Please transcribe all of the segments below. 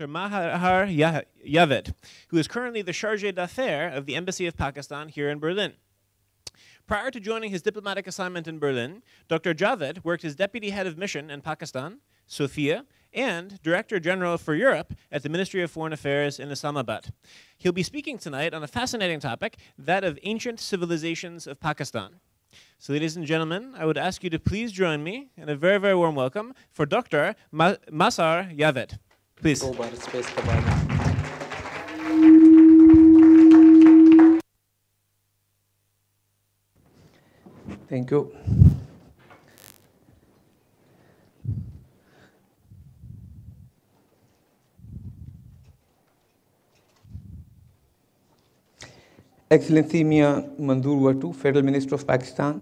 Dr. Mahar Yavid, who is currently the charge d'affaires of the Embassy of Pakistan here in Berlin. Prior to joining his diplomatic assignment in Berlin, Dr. Javed worked as deputy head of mission in Pakistan, Sofia, and Director General for Europe at the Ministry of Foreign Affairs in Islamabad. He'll be speaking tonight on a fascinating topic, that of ancient civilizations of Pakistan. So, ladies and gentlemen, I would ask you to please join me in a very, very warm welcome for Dr. Ma Masar Javed. Please. दो बार Excellency Mia Manzoor Watu, Federal Minister of Pakistan,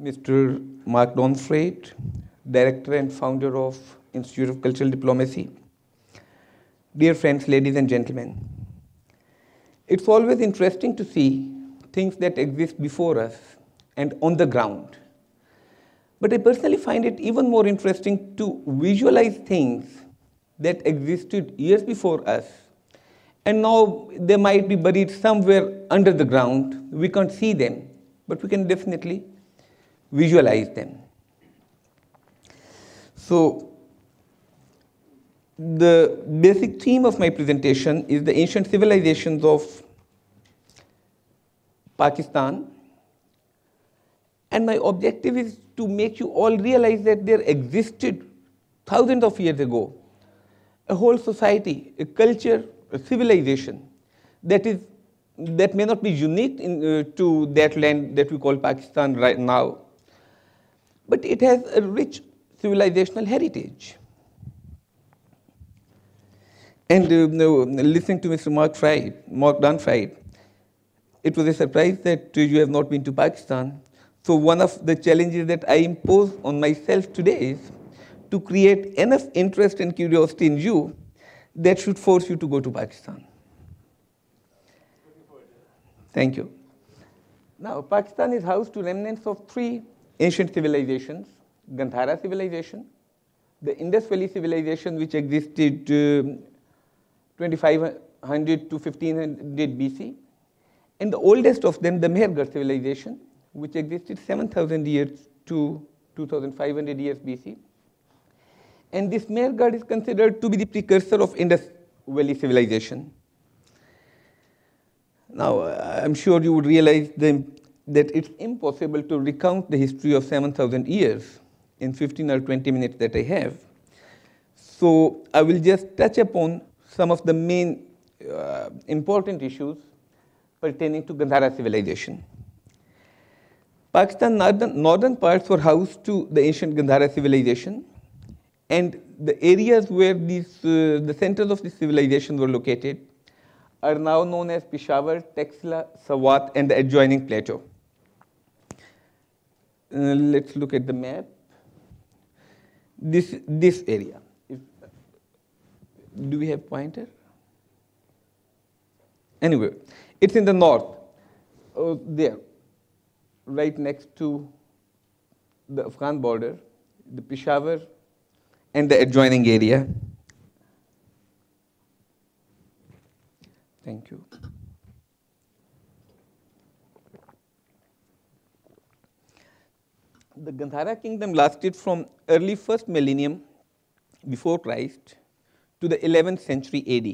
Mr. Mark Donfried, Director and Founder of Institute of Cultural Diplomacy. Dear friends, ladies and gentlemen, it's always interesting to see things that exist before us and on the ground. But I personally find it even more interesting to visualize things that existed years before us and now they might be buried somewhere under the ground. We can't see them, but we can definitely visualize them. So the basic theme of my presentation is the ancient civilizations of Pakistan. And my objective is to make you all realize that there existed thousands of years ago a whole society, a culture, a civilization that is that may not be unique in, uh, to that land that we call Pakistan right now, but it has a rich civilizational heritage. And uh, listening to Mr. Mark Fried, Mark Dunfried, it was a surprise that uh, you have not been to Pakistan. So one of the challenges that I impose on myself today is to create enough interest and curiosity in you that should force you to go to Pakistan. Thank you. Now, Pakistan is housed to remnants of three ancient civilizations, Gandhara civilization, the Indus Valley civilization, which existed uh, 2500 to 1500 BC. And the oldest of them, the Mehrgarh civilization, which existed 7,000 years to 2,500 years BC. And this Mehrgarh is considered to be the precursor of Indus Valley civilization. Now, I'm sure you would realize the, that it's impossible to recount the history of 7,000 years in 15 or 20 minutes that I have. So I will just touch upon some of the main uh, important issues pertaining to Gandhara civilization. Pakistan's northern, northern parts were housed to the ancient Gandhara civilization, and the areas where these, uh, the centers of this civilization were located are now known as Peshawar, Texla, Sawat, and the adjoining plateau. Uh, let's look at the map. This, this area. Do we have pointer? Anyway, it's in the north, oh, there, right next to the Afghan border, the Peshawar and the adjoining area. Thank you. The Gandhara kingdom lasted from early first millennium before Christ to the 11th century AD.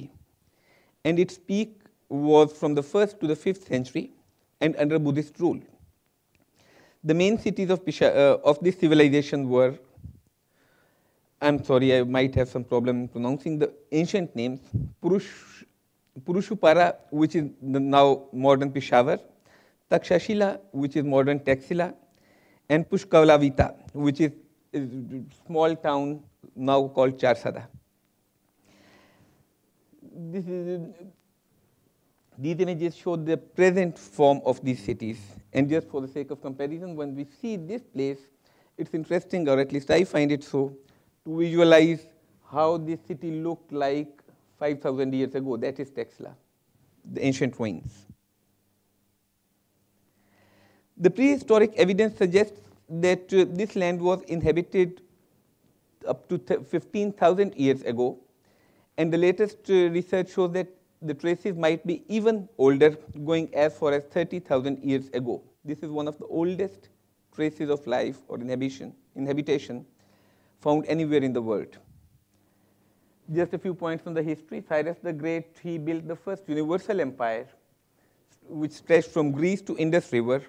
And its peak was from the 1st to the 5th century and under Buddhist rule. The main cities of, Pisha, uh, of this civilization were, I'm sorry, I might have some problem pronouncing the ancient names, Purush, Purushupara, which is now modern Peshawar, Takshashila, which is modern Taxila, and Pushkalavita, which is a small town now called Charsada this is, these images show the present form of these cities. And just for the sake of comparison, when we see this place, it's interesting, or at least I find it so, to visualize how this city looked like 5,000 years ago. That is Texla, the ancient ruins. The prehistoric evidence suggests that uh, this land was inhabited up to 15,000 years ago, and the latest uh, research shows that the traces might be even older, going as far as 30,000 years ago. This is one of the oldest traces of life or inhibition, inhabitation found anywhere in the world. Just a few points on the history. Cyrus the Great, he built the first universal empire, which stretched from Greece to Indus River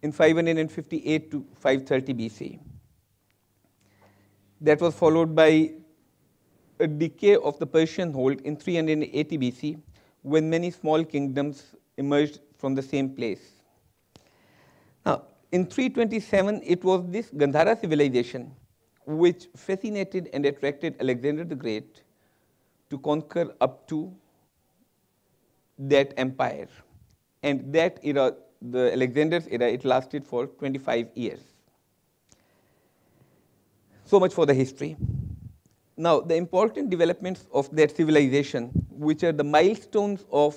in 558 to 530 BC. That was followed by a decay of the Persian hold in 380 BC when many small kingdoms emerged from the same place. Now, in 327, it was this Gandhara civilization which fascinated and attracted Alexander the Great to conquer up to that empire. And that era, the Alexander's era, it lasted for 25 years. So much for the history. Now, the important developments of their civilization, which are the milestones of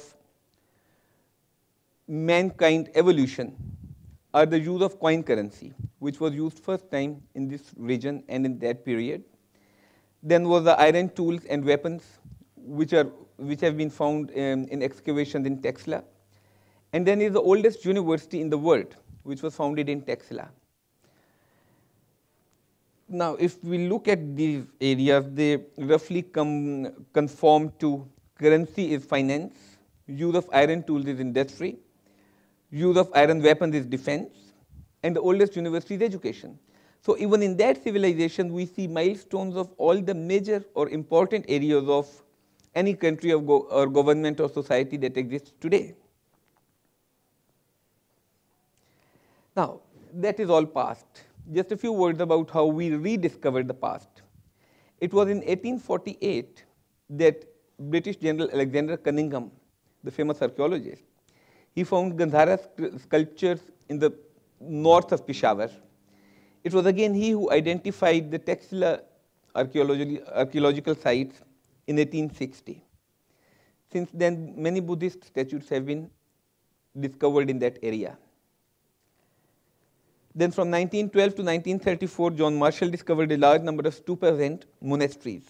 mankind evolution, are the use of coin currency, which was used first time in this region and in that period. Then was the iron tools and weapons, which, are, which have been found um, in excavations in Texla. And then is the oldest university in the world, which was founded in Texla. Now, if we look at these areas, they roughly conform to currency is finance, use of iron tools is industry, use of iron weapons is defense, and the oldest university is education. So even in that civilization, we see milestones of all the major or important areas of any country of go or government or society that exists today. Now, that is all past just a few words about how we rediscovered the past. It was in 1848 that British General Alexander Cunningham, the famous archaeologist, he found Gandhara sculptures in the north of Peshawar. It was again he who identified the Taxila archaeological sites in 1860. Since then, many Buddhist statues have been discovered in that area. Then from 1912 to 1934, John Marshall discovered a large number of stupas monasteries.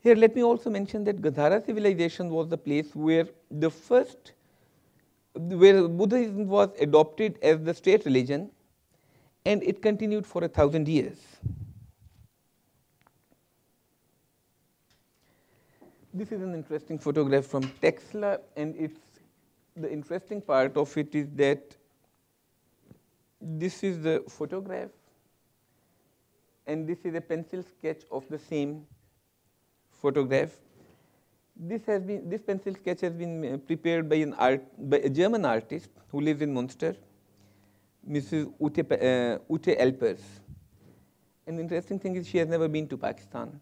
Here, let me also mention that Gandhara civilization was the place where the first, where Buddhism was adopted as the state religion and it continued for a thousand years. This is an interesting photograph from Texla and it's the interesting part of it is that this is the photograph and this is a pencil sketch of the same photograph. This has been this pencil sketch has been uh, prepared by an art by a German artist who lives in Munster, Mrs. Ute, uh, Ute Elpers. And the interesting thing is she has never been to Pakistan,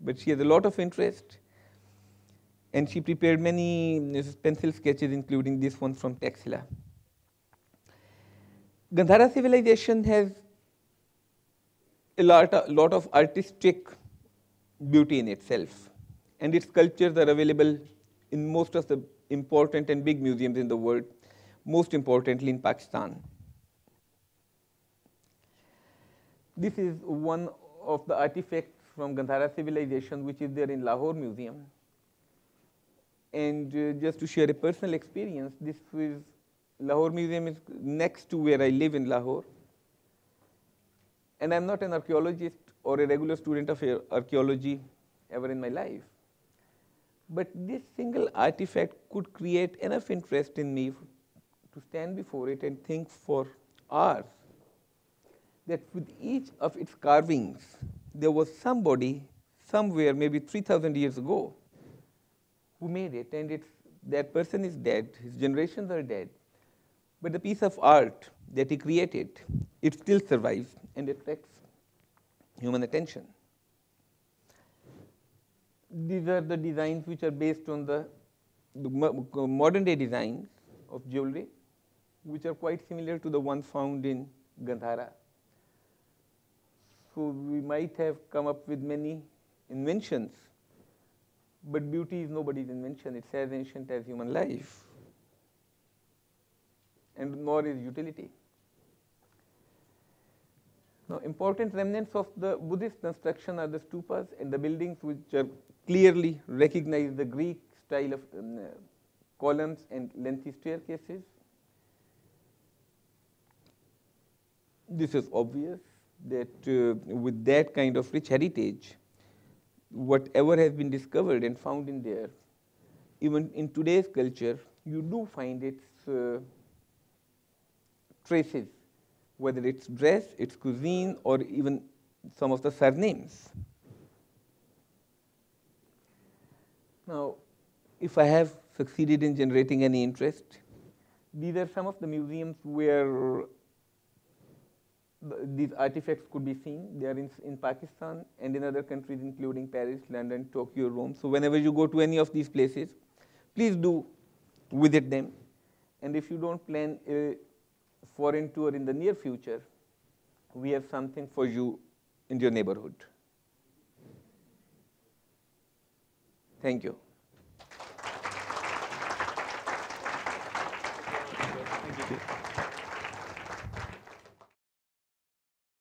but she has a lot of interest. And she prepared many uh, pencil sketches, including this one from Texila. Gandhara civilization has a lot, a lot of artistic beauty in itself, and its sculptures are available in most of the important and big museums in the world, most importantly in Pakistan. This is one of the artifacts from Gandhara civilization, which is there in Lahore Museum. And uh, just to share a personal experience, this was Lahore Museum is next to where I live in Lahore. And I'm not an archaeologist or a regular student of archaeology ever in my life. But this single artifact could create enough interest in me to stand before it and think for hours that with each of its carvings, there was somebody somewhere, maybe 3,000 years ago, who made it, and it's, that person is dead, his generations are dead, but the piece of art that he created, it still survives and attracts human attention. These are the designs which are based on the, the modern day designs of jewelry, which are quite similar to the one found in Gandhara. So we might have come up with many inventions, but beauty is nobody's invention. It's as ancient as human life and more is utility. Now, important remnants of the Buddhist construction are the stupas and the buildings which are clearly recognize the Greek style of um, columns and lengthy staircases. This is obvious that uh, with that kind of rich heritage, whatever has been discovered and found in there, even in today's culture, you do find its uh, traces, whether it's dress, its cuisine, or even some of the surnames. Now, if I have succeeded in generating any interest, these are some of the museums where these artifacts could be seen. They are in, in Pakistan and in other countries, including Paris, London, Tokyo, Rome. So whenever you go to any of these places, please do visit them. And if you don't plan a foreign tour in the near future, we have something for you in your neighborhood. Thank you. Thank you.